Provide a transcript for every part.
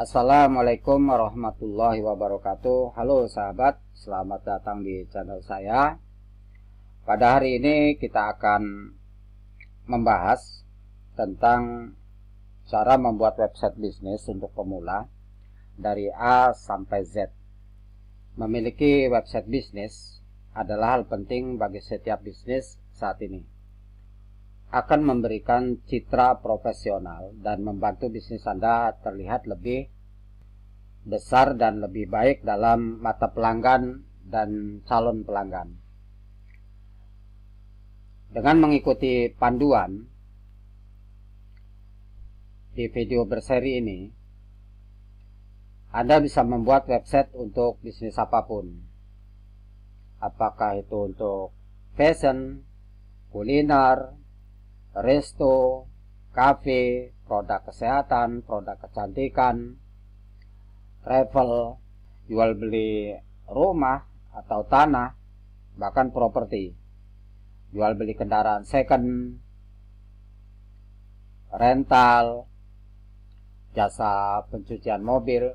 Assalamualaikum warahmatullahi wabarakatuh. Halo sahabat, selamat datang di channel saya. Pada hari ini kita akan membahas tentang cara membuat website bisnis untuk pemula dari A sampai Z. Memiliki website bisnis adalah hal penting bagi setiap bisnis saat ini akan memberikan citra profesional dan membantu bisnis Anda terlihat lebih besar dan lebih baik dalam mata pelanggan dan calon pelanggan. Dengan mengikuti panduan di video berseri ini, Anda bisa membuat website untuk bisnis apapun. Apakah itu untuk fashion, kuliner, resto, kafe, produk kesehatan, produk kecantikan, travel, jual beli rumah atau tanah, bahkan properti, jual beli kendaraan second, rental, jasa pencucian mobil.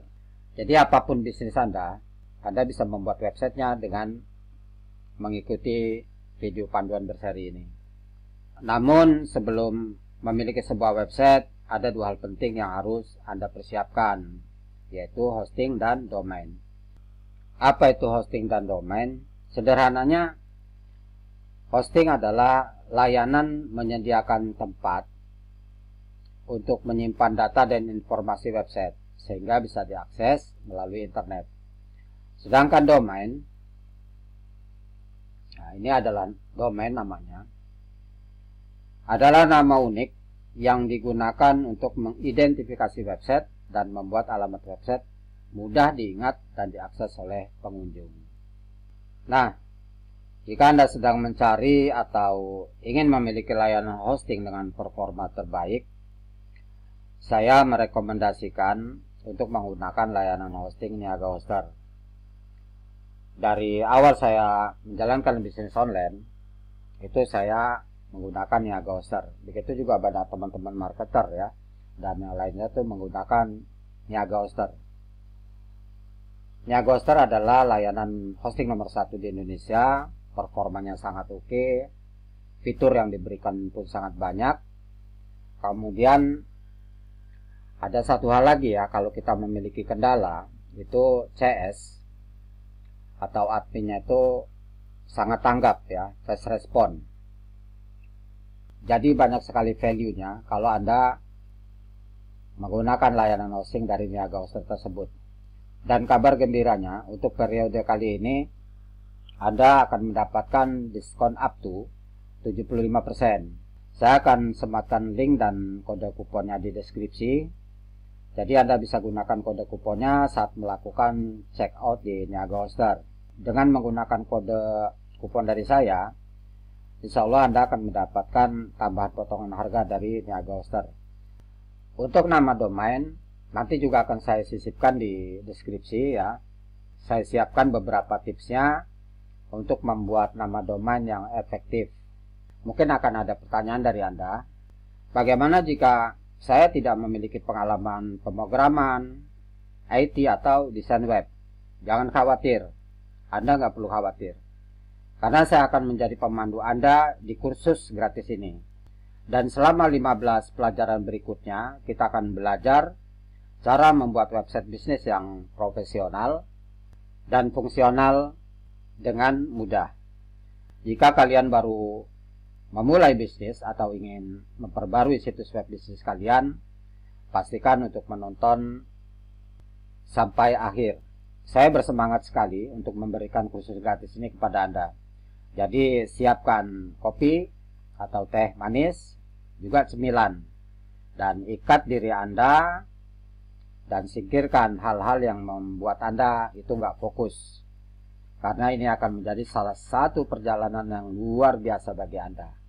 Jadi apapun bisnis Anda, Anda bisa membuat websitenya dengan mengikuti video panduan berseri ini. Namun sebelum memiliki sebuah website, ada dua hal penting yang harus Anda persiapkan, yaitu hosting dan domain. Apa itu hosting dan domain? Sederhananya, hosting adalah layanan menyediakan tempat untuk menyimpan data dan informasi website, sehingga bisa diakses melalui internet. Sedangkan domain, nah ini adalah domain namanya, adalah nama unik yang digunakan untuk mengidentifikasi website dan membuat alamat website mudah diingat dan diakses oleh pengunjung. Nah, jika Anda sedang mencari atau ingin memiliki layanan hosting dengan performa terbaik, saya merekomendasikan untuk menggunakan layanan hosting Niaga Hoster. Dari awal saya menjalankan bisnis online, itu saya menggunakan ya Gauster. Begitu juga pada teman-teman marketer ya dan yang lainnya itu menggunakan Niaga Hoster. Niaga adalah layanan hosting nomor satu di Indonesia, performanya sangat oke, okay, fitur yang diberikan pun sangat banyak. Kemudian ada satu hal lagi ya, kalau kita memiliki kendala itu CS atau adminnya itu sangat tanggap ya, fast respon jadi banyak sekali value-nya kalau Anda menggunakan layanan hosting dari Niaga Hoster tersebut. Dan kabar gembiranya, untuk periode kali ini Anda akan mendapatkan diskon up to 75%. Saya akan sematkan link dan kode kuponnya di deskripsi. Jadi Anda bisa gunakan kode kuponnya saat melakukan check out di Niaga Hoster. Dengan menggunakan kode kupon dari saya, Insya Allah Anda akan mendapatkan tambahan potongan harga dari Niaga Oster. Untuk nama domain, nanti juga akan saya sisipkan di deskripsi ya. Saya siapkan beberapa tipsnya untuk membuat nama domain yang efektif. Mungkin akan ada pertanyaan dari Anda. Bagaimana jika saya tidak memiliki pengalaman pemrograman, IT atau desain web? Jangan khawatir, Anda nggak perlu khawatir karena saya akan menjadi pemandu Anda di kursus gratis ini. Dan selama 15 pelajaran berikutnya, kita akan belajar cara membuat website bisnis yang profesional dan fungsional dengan mudah. Jika kalian baru memulai bisnis atau ingin memperbarui situs web bisnis kalian, pastikan untuk menonton sampai akhir. Saya bersemangat sekali untuk memberikan kursus gratis ini kepada Anda. Jadi siapkan kopi atau teh manis, juga cemilan. Dan ikat diri Anda dan singkirkan hal-hal yang membuat Anda itu nggak fokus. Karena ini akan menjadi salah satu perjalanan yang luar biasa bagi Anda.